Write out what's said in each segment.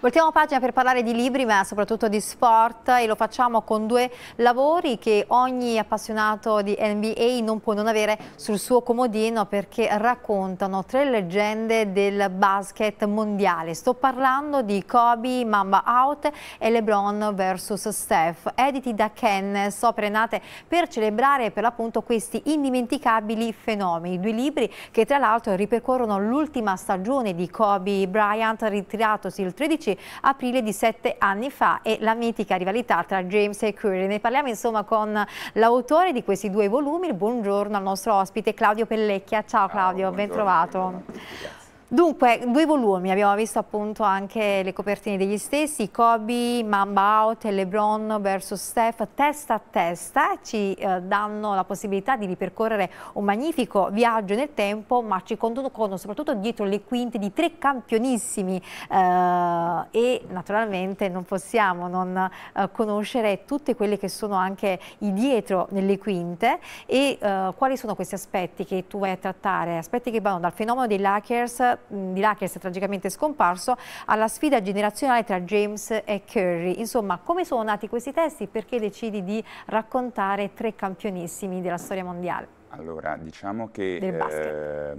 Voltiamo pagina per parlare di libri ma soprattutto di sport e lo facciamo con due lavori che ogni appassionato di NBA non può non avere sul suo comodino perché raccontano tre leggende del basket mondiale. Sto parlando di Kobe, Mamba Out e LeBron vs Steph, editi da Ken, opere nate per celebrare per l'appunto questi indimenticabili fenomeni. Due libri che tra l'altro ripercorrono l'ultima stagione di Kobe Bryant ritiratosi il 13 14 aprile di sette anni fa e la mitica rivalità tra James e Curry. Ne parliamo insomma con l'autore di questi due volumi, buongiorno al nostro ospite Claudio Pellecchia. Ciao Claudio, ben trovato. Grazie. Dunque, due volumi, abbiamo visto appunto anche le copertine degli stessi, Kobe, Mamba Out e LeBron vs. Steph testa a testa, ci eh, danno la possibilità di ripercorrere un magnifico viaggio nel tempo, ma ci conducono soprattutto dietro le quinte di tre campionissimi eh, e naturalmente non possiamo non eh, conoscere tutte quelle che sono anche i dietro nelle quinte e eh, quali sono questi aspetti che tu vai a trattare, aspetti che vanno dal fenomeno dei Lakers Mm, di là che è tragicamente scomparso, alla sfida generazionale tra James e Curry. Insomma, come sono nati questi testi? Perché decidi di raccontare tre campionissimi della storia mondiale? Allora, diciamo che eh,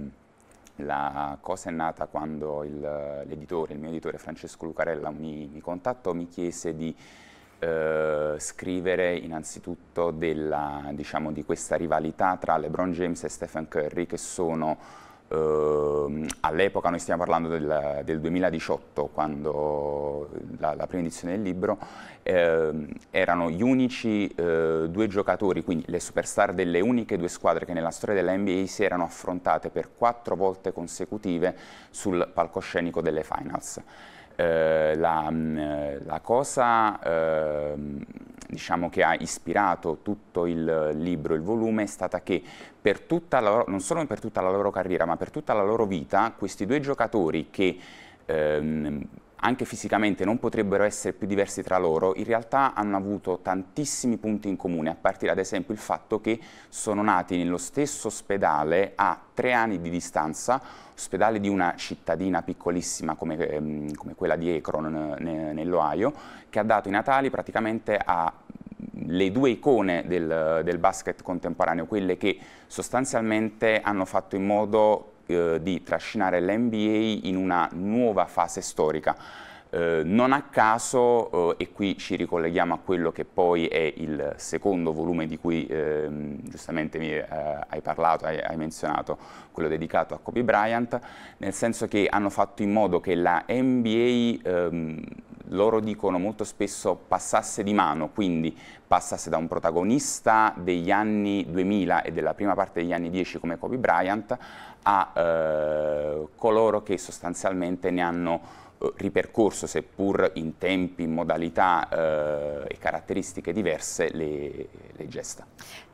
la cosa è nata quando l'editore, il, il mio editore Francesco Lucarella mi, mi contattò, mi chiese di eh, scrivere innanzitutto della, diciamo, di questa rivalità tra LeBron James e Stephen Curry che sono Uh, all'epoca, noi stiamo parlando del, del 2018, quando la, la, prima edizione del libro, eh, erano gli unici eh, due giocatori, quindi le superstar delle uniche due squadre che nella storia della NBA si erano affrontate per quattro volte consecutive sul palcoscenico delle finals eh, la, mm, eh, la, cosa eh, diciamo che ha ispirato tutto il libro, il volume, è stata che per tutta la loro, non solo per tutta la loro carriera, ma per tutta la loro vita, questi due giocatori che ehm, anche fisicamente non potrebbero essere più diversi tra loro, in realtà hanno avuto tantissimi punti in comune, a partire ad esempio il fatto che sono nati nello stesso ospedale a tre anni di distanza, ospedale di una cittadina piccolissima come, ehm, come quella di Ekron ne, nell'Ohio, che ha dato i natali praticamente a le due icone del, del basket contemporaneo, quelle che sostanzialmente hanno fatto in modo eh, di trascinare l'NBA in una nuova fase storica. Eh, non a caso, eh, e qui ci ricolleghiamo a quello che poi è il secondo volume di cui ehm, giustamente mi, eh, hai parlato, hai, hai, menzionato, quello dedicato a Kobe Bryant, nel senso che hanno fatto in modo che la NBA, ehm, loro dicono molto spesso, passasse di mano, quindi passasse da un protagonista degli anni 2000 e della prima parte degli anni 10 come Kobe Bryant a eh, coloro che sostanzialmente ne hanno eh, ripercorso, seppur in tempi, modalità eh, e caratteristiche diverse, le, le gesta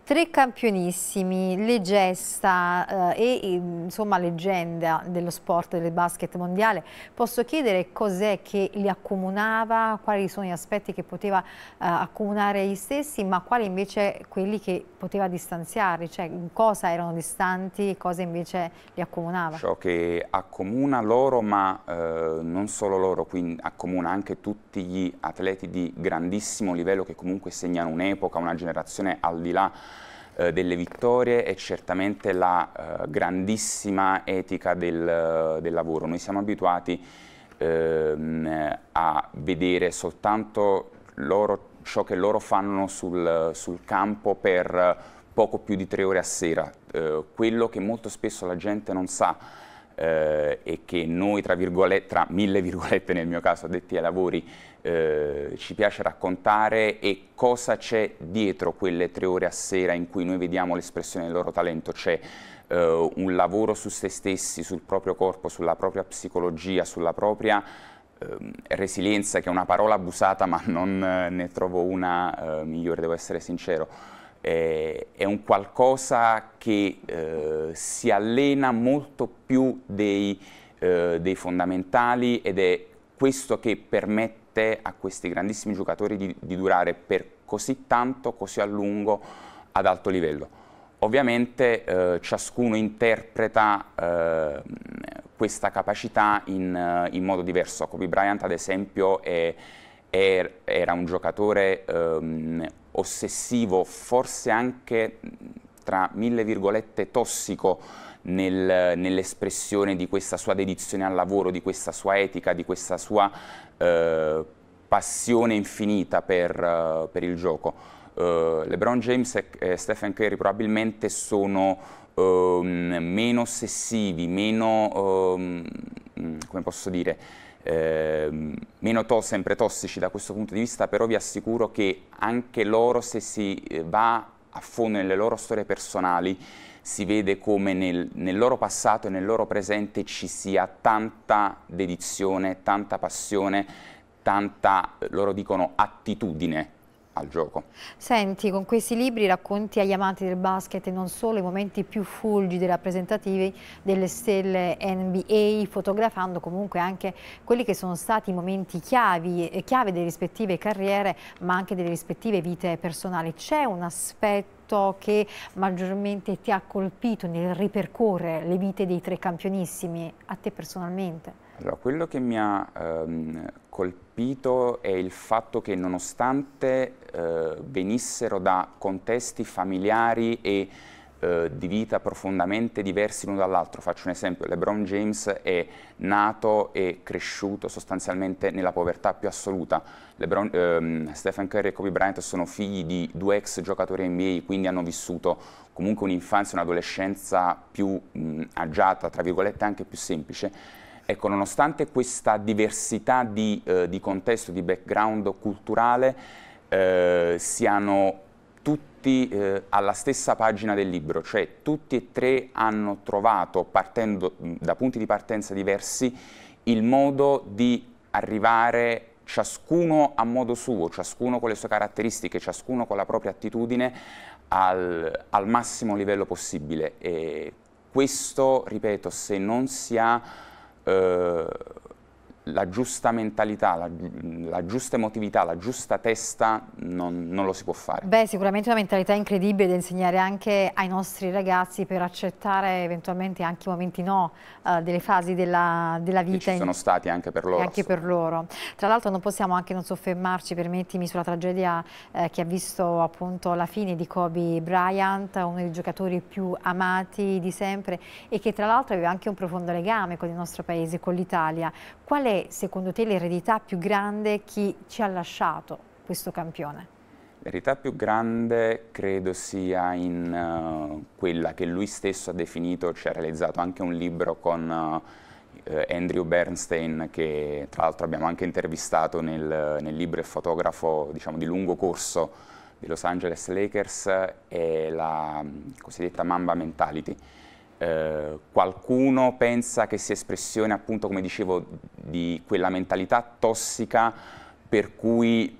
tre campionissimi, legesta eh, e insomma leggenda dello sport del basket mondiale, posso chiedere cos'è che li accomunava, quali sono gli aspetti che poteva eh, accomunare gli stessi, ma quali invece quelli che poteva distanziarli, cioè cosa erano distanti, cosa invece li accomunava? Ciò che accomuna loro, ma eh, non solo loro, quindi accomuna anche tutti gli atleti di grandissimo livello che comunque segnano un'epoca, una generazione al di là eh, delle vittorie è certamente la eh, grandissima etica del, eh, del, lavoro. Noi siamo abituati ehm, a vedere soltanto loro, ciò che loro fanno sul, sul campo per poco più di tre ore a sera, eh, quello che molto spesso la gente non sa eh, e che noi, tra, tra, mille virgolette nel mio caso, addetti ai lavori, eh, ci piace raccontare e cosa c'è dietro quelle tre ore a sera in cui noi vediamo l'espressione del loro talento. C'è eh, un lavoro su se stessi, sul proprio corpo, sulla propria psicologia, sulla propria ehm, resilienza, che è una parola abusata ma non eh, ne trovo una eh, migliore, devo essere sincero eh, è un qualcosa che eh, si allena molto più dei, eh, dei, fondamentali ed è questo che permette a questi grandissimi giocatori di, di durare per così tanto, così a lungo, ad alto livello. Ovviamente eh, ciascuno interpreta eh, questa capacità in, eh, in, modo diverso. Kobe Bryant ad esempio è, è, era un giocatore ehm, ossessivo, forse anche tra mille virgolette tossico nel, nell'espressione di questa sua dedizione al lavoro, di questa sua etica, di questa sua eh, passione infinita per, eh, per il gioco. Uh, LeBron James e, Stephen Curry probabilmente sono um, meno ossessivi, meno, um, come posso dire, eh, meno to sempre tossici da questo punto di vista, però vi assicuro che anche loro se si eh, va a fondo nelle loro storie personali si vede come nel, nel, loro passato e nel loro presente ci sia tanta dedizione, tanta passione, tanta, eh, loro dicono, attitudine al gioco. Senti, con questi libri racconti agli amanti del basket non solo i momenti più fulgidi e rappresentativi delle stelle NBA, fotografando comunque anche quelli che sono stati i momenti chiavi, eh, chiave delle rispettive carriere, ma anche delle rispettive vite personali. C'è un aspetto che maggiormente ti ha colpito nel ripercorrere le vite dei tre campionissimi, a te personalmente? Allora, quello che mi ha ehm, colpito è il fatto che nonostante eh, venissero da contesti familiari e eh, di vita profondamente diversi l'uno dall'altro, faccio un esempio, LeBron James è nato e cresciuto sostanzialmente nella povertà più assoluta, LeBron, ehm, Stephen Curry e Kobe Bryant sono figli di due ex giocatori NBA, quindi hanno vissuto comunque un'infanzia, un'adolescenza più mh, agiata, tra virgolette anche più semplice, Ecco, nonostante questa diversità di, eh, di contesto, di background culturale, eh, siano tutti eh, alla stessa pagina del libro, cioè tutti e tre hanno trovato, partendo mm, da punti di partenza diversi, il modo di arrivare ciascuno a modo suo, ciascuno con le sue caratteristiche, ciascuno con la propria attitudine al, al massimo livello possibile. E questo, ripeto, se non si ha 呃。la giusta mentalità, la, la, giusta emotività, la giusta testa non, non, lo si può fare. Beh, sicuramente una mentalità incredibile da insegnare anche ai nostri ragazzi per accettare eventualmente anche i momenti no uh, delle fasi della, della vita. Che ci sono stati anche per loro. Anche per loro. Tra l'altro non possiamo anche non soffermarci, permettimi, sulla tragedia eh, che ha visto appunto la fine di Kobe Bryant, uno dei giocatori più amati di sempre e che tra l'altro aveva anche un profondo legame con il nostro paese, con l'Italia. Qual è secondo te l'eredità più grande chi ci ha lasciato questo campione? L'eredità più grande credo sia in uh, quella che lui stesso ha definito, ci cioè ha realizzato anche un libro con uh, Andrew Bernstein che tra l'altro abbiamo anche intervistato nel, nel libro e fotografo diciamo, di lungo corso dei Los Angeles Lakers è la mm, cosiddetta Mamba Mentality eh, qualcuno pensa che sia espressione appunto come dicevo di quella mentalità tossica per cui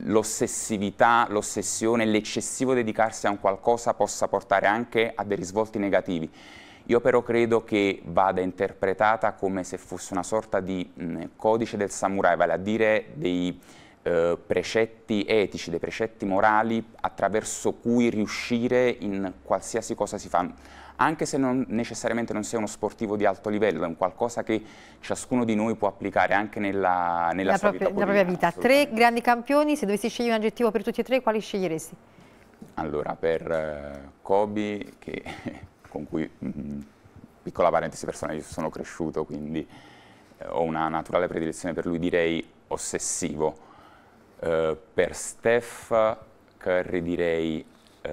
l'ossessività, l'ossessione, l'eccessivo dedicarsi a un qualcosa possa portare anche a dei risvolti negativi. Io però credo che vada interpretata come se fosse una sorta di mh, codice del samurai, vale a dire dei, eh, precetti etici, dei precetti morali attraverso cui riuscire in qualsiasi cosa si fa, anche se non necessariamente non sia uno sportivo di alto livello, è un qualcosa che ciascuno di noi può applicare anche nella, nella sua propria, vita. Propria vita. Tre grandi campioni, se dovessi scegliere un aggettivo per tutti e tre, quali sceglieresti? Allora, per eh, Kobe, che, con cui, mh, mm, mm, piccola parentesi personale, sono cresciuto, quindi eh, ho una naturale predilezione per lui, direi ossessivo, eh, per Steph Curry direi uh,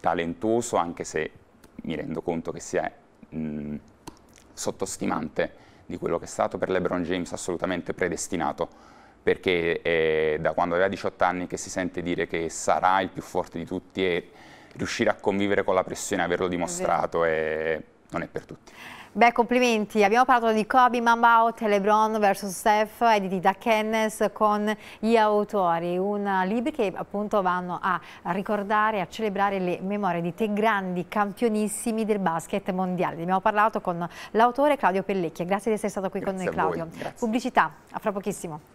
talentuoso, anche se mi rendo conto che sia mh, mm, sottostimante di quello che è stato per LeBron James assolutamente predestinato, perché è da quando aveva 18 anni che si sente dire che sarà il più forte di tutti e riuscire a convivere con la pressione e averlo dimostrato è è, non è per tutti. Beh, complimenti. Abbiamo parlato di Kobe, Mambaut, Lebron vs. Steph, editi da Kenneth con gli autori. Un libro che appunto vanno a ricordare, a celebrare le memorie di tre grandi campionissimi del basket mondiale. Abbiamo parlato con l'autore Claudio Pellecchia. Grazie di essere stato qui Grazie con noi Claudio. Pubblicità, a fra pochissimo.